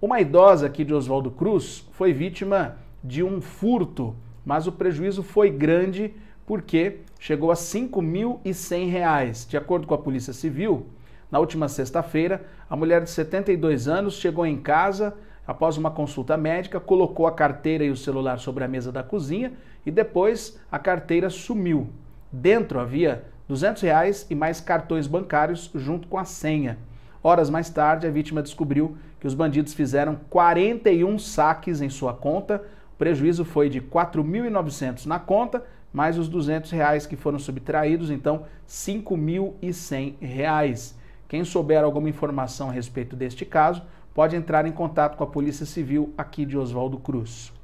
Uma idosa aqui de Oswaldo Cruz foi vítima de um furto, mas o prejuízo foi grande porque chegou a R$ 5.100. De acordo com a Polícia Civil, na última sexta-feira, a mulher de 72 anos chegou em casa após uma consulta médica, colocou a carteira e o celular sobre a mesa da cozinha e depois a carteira sumiu. Dentro havia R$ 200 reais e mais cartões bancários junto com a senha. Horas mais tarde, a vítima descobriu que os bandidos fizeram 41 saques em sua conta. O prejuízo foi de 4.900 na conta, mais os 200 reais que foram subtraídos, então 5.100 reais. Quem souber alguma informação a respeito deste caso, pode entrar em contato com a Polícia Civil aqui de Oswaldo Cruz.